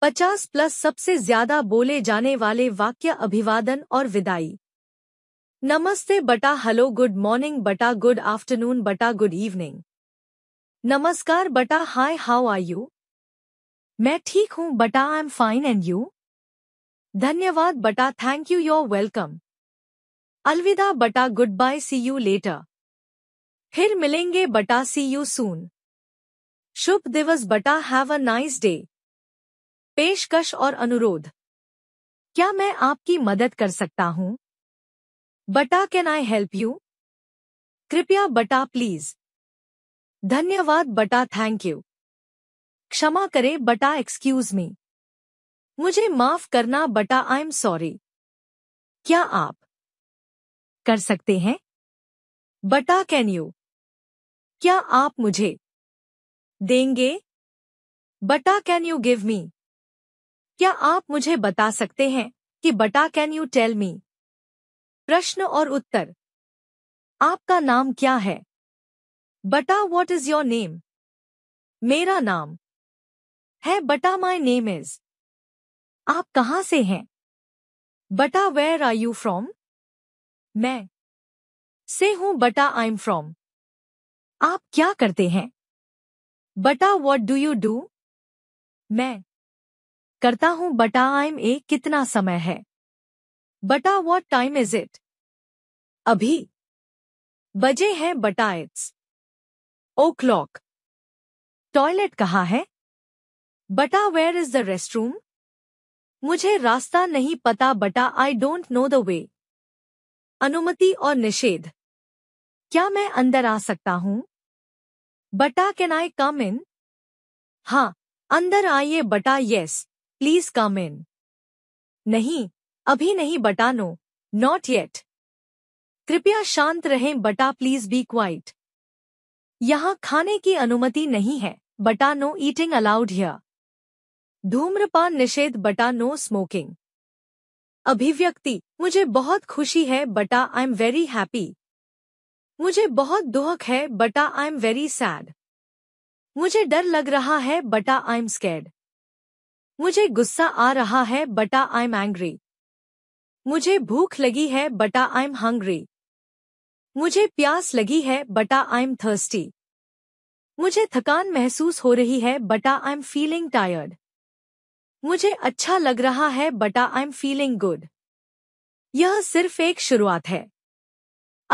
पचास प्लस सबसे ज्यादा बोले जाने वाले वाक्य अभिवादन और विदाई नमस्ते बटा हेलो गुड मॉर्निंग बटा गुड आफ्टरनून बटा गुड इवनिंग नमस्कार बटा हाय हाउ आर यू मैं ठीक हूँ बटा I am fine and you धन्यवाद बटा थैंक यू योर वेलकम अलविदा बटा goodbye see you later फिर मिलेंगे बटा सी यू सून शुभ दिवस बटा हैव अ नाइस डे पेशकश और अनुरोध क्या मैं आपकी मदद कर सकता हूं बटा कैन आई हेल्प यू कृपया बटा प्लीज धन्यवाद बटा थैंक यू क्षमा करें बटा एक्सक्यूज मी मुझे माफ करना बटा आई एम सॉरी क्या आप कर सकते हैं बटा कैन यू क्या आप मुझे देंगे बटा कैन यू गिव मी क्या आप मुझे बता सकते हैं कि बटा कैन यू टेल मी प्रश्न और उत्तर आपका नाम क्या है बटा वॉट इज योर नेम मेरा नाम है बटा माई नेम इज आप कहां से हैं बटा वेयर आर यू फ्रॉम मैं से हूं बटा आई एम फ्रॉम आप क्या करते हैं बटा वॉट डू यू डू मैं करता हूं बटा आइम ए कितना समय है बटा वॉट टाइम इज इट अभी बजे हैं बटा इट्स ओ क्लॉक टॉयलेट कहा है बटा where is the restroom मुझे रास्ता नहीं पता बटा I don't know the way अनुमति और निषेध क्या मैं अंदर आ सकता हूं बटा कैन आई कम इन हां अंदर आइए बटा यस प्लीज कम इन नहीं अभी नहीं बटा नो नॉट येट कृपया शांत रहें बटा प्लीज बी क्वाइट यहाँ खाने की अनुमति नहीं है बटा नो ईटिंग अलाउड हियर धूम्रपान निषेध बटा नो स्मोकिंग अभिव्यक्ति मुझे बहुत खुशी है बटा आई एम वेरी हैप्पी मुझे बहुत दुहक है बटा आई एम वेरी सैड मुझे डर लग रहा है बटा आई एम स्कैड मुझे गुस्सा आ रहा है बटा आई एम एंग्री मुझे भूख लगी है बटा आई एम हंग्री मुझे प्यास लगी है बटा आई एम थर्स्टी मुझे थकान महसूस हो रही है बटा आई एम फीलिंग टायर्ड मुझे अच्छा लग रहा है बटा आई एम फीलिंग गुड यह सिर्फ एक शुरुआत है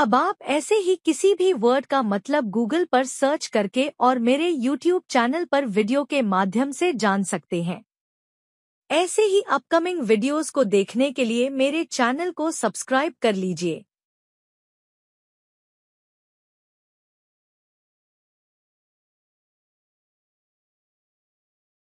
अब आप ऐसे ही किसी भी वर्ड का मतलब गूगल पर सर्च करके और मेरे यूट्यूब चैनल पर वीडियो के माध्यम से जान सकते हैं ऐसे ही अपकमिंग वीडियोस को देखने के लिए मेरे चैनल को सब्सक्राइब कर लीजिए